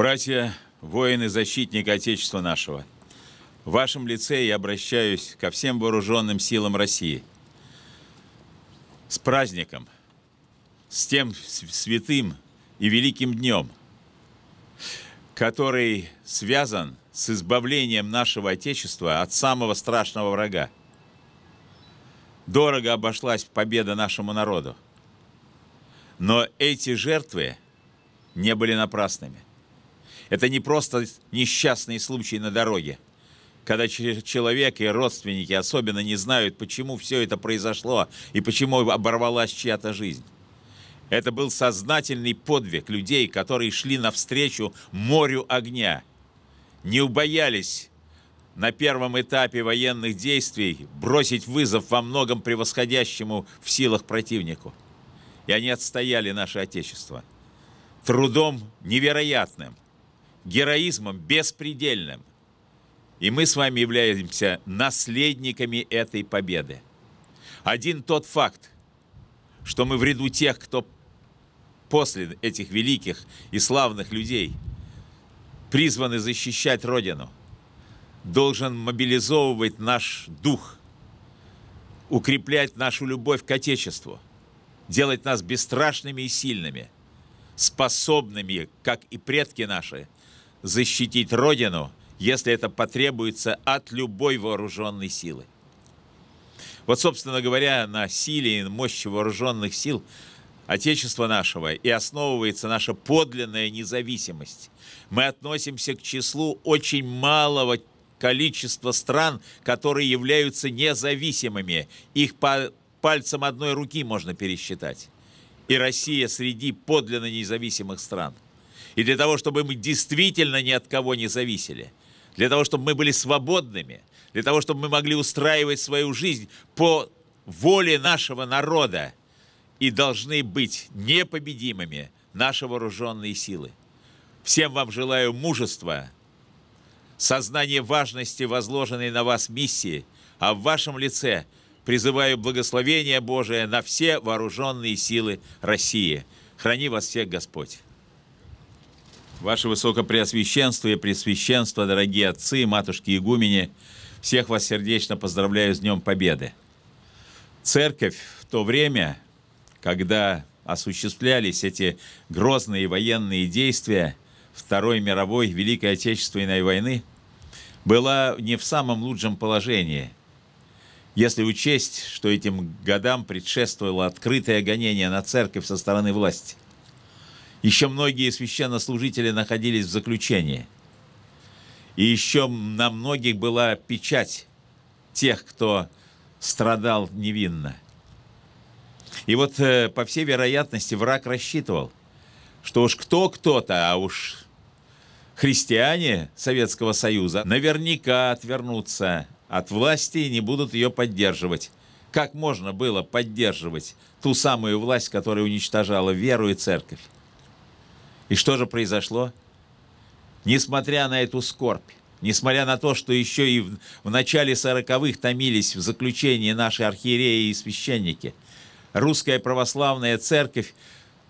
Братья, воины защитники Отечества нашего, в вашем лице я обращаюсь ко всем вооруженным силам России. С праздником, с тем святым и великим днем, который связан с избавлением нашего Отечества от самого страшного врага. Дорого обошлась победа нашему народу. Но эти жертвы не были напрасными. Это не просто несчастный случай на дороге, когда человек и родственники особенно не знают, почему все это произошло и почему оборвалась чья-то жизнь. Это был сознательный подвиг людей, которые шли навстречу морю огня. Не убоялись на первом этапе военных действий бросить вызов во многом превосходящему в силах противнику. И они отстояли наше Отечество. Трудом невероятным, героизмом беспредельным. И мы с вами являемся наследниками этой победы. Один тот факт, что мы в ряду тех, кто после этих великих и славных людей призваны защищать Родину, должен мобилизовывать наш дух, укреплять нашу любовь к Отечеству, делать нас бесстрашными и сильными, способными, как и предки наши – защитить Родину, если это потребуется от любой вооруженной силы. Вот, собственно говоря, на силе и мощи вооруженных сил Отечества нашего и основывается наша подлинная независимость. Мы относимся к числу очень малого количества стран, которые являются независимыми. Их по пальцам одной руки можно пересчитать. И Россия среди подлинно независимых стран – и для того, чтобы мы действительно ни от кого не зависели, для того, чтобы мы были свободными, для того, чтобы мы могли устраивать свою жизнь по воле нашего народа и должны быть непобедимыми наши вооруженные силы. Всем вам желаю мужества, сознание важности возложенной на вас миссии, а в вашем лице призываю благословение Божие на все вооруженные силы России. Храни вас всех Господь! Ваше Высокопреосвященство и Пресвященство, дорогие отцы, матушки игумени, всех вас сердечно поздравляю с Днем Победы. Церковь в то время, когда осуществлялись эти грозные военные действия Второй мировой Великой Отечественной войны, была не в самом лучшем положении. Если учесть, что этим годам предшествовало открытое гонение на церковь со стороны власти – еще многие священнослужители находились в заключении. И еще на многих была печать тех, кто страдал невинно. И вот, э, по всей вероятности, враг рассчитывал, что уж кто кто-то, а уж христиане Советского Союза наверняка отвернутся от власти и не будут ее поддерживать. Как можно было поддерживать ту самую власть, которая уничтожала веру и церковь? И что же произошло? Несмотря на эту скорбь, несмотря на то, что еще и в, в начале сороковых х томились в заключении наши архиереи и священники, русская православная церковь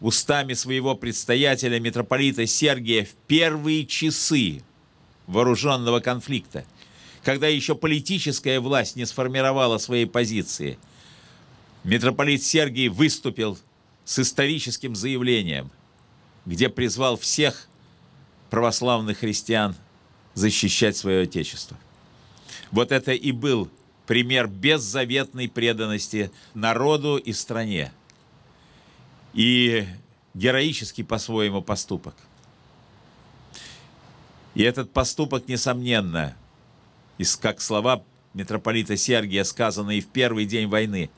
устами своего предстоятеля митрополита Сергия в первые часы вооруженного конфликта, когда еще политическая власть не сформировала своей позиции, митрополит Сергий выступил с историческим заявлением – где призвал всех православных христиан защищать свое Отечество. Вот это и был пример беззаветной преданности народу и стране. И героический по-своему поступок. И этот поступок, несомненно, как слова митрополита Сергия, сказанные в первый день войны,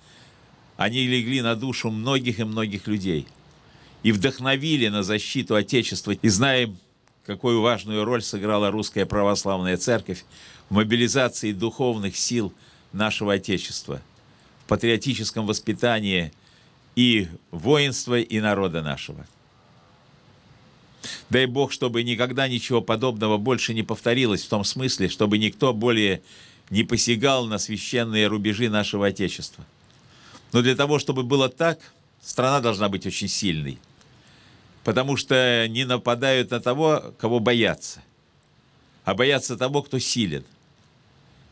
они легли на душу многих и многих людей – и вдохновили на защиту Отечества. И знаем, какую важную роль сыграла Русская Православная Церковь в мобилизации духовных сил нашего Отечества, в патриотическом воспитании и воинства, и народа нашего. Дай Бог, чтобы никогда ничего подобного больше не повторилось в том смысле, чтобы никто более не посягал на священные рубежи нашего Отечества. Но для того, чтобы было так, страна должна быть очень сильной – потому что не нападают на того, кого боятся, а боятся того, кто силен.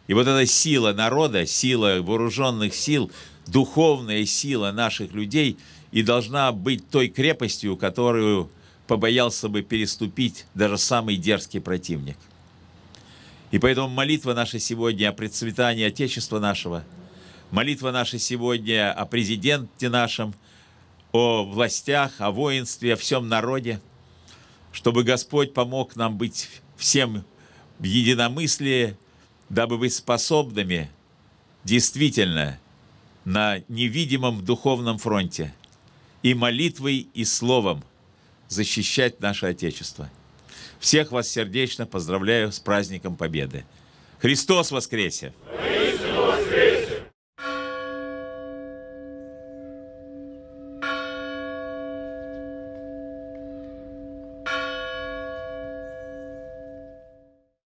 И вот эта сила народа, сила вооруженных сил, духовная сила наших людей и должна быть той крепостью, которую побоялся бы переступить даже самый дерзкий противник. И поэтому молитва наша сегодня о процветании Отечества нашего, молитва наша сегодня о президенте нашем – о властях, о воинстве, о всем народе, чтобы Господь помог нам быть всем в единомыслии, дабы быть способными действительно на невидимом духовном фронте и молитвой, и словом защищать наше Отечество. Всех вас сердечно поздравляю с праздником Победы. Христос воскресе!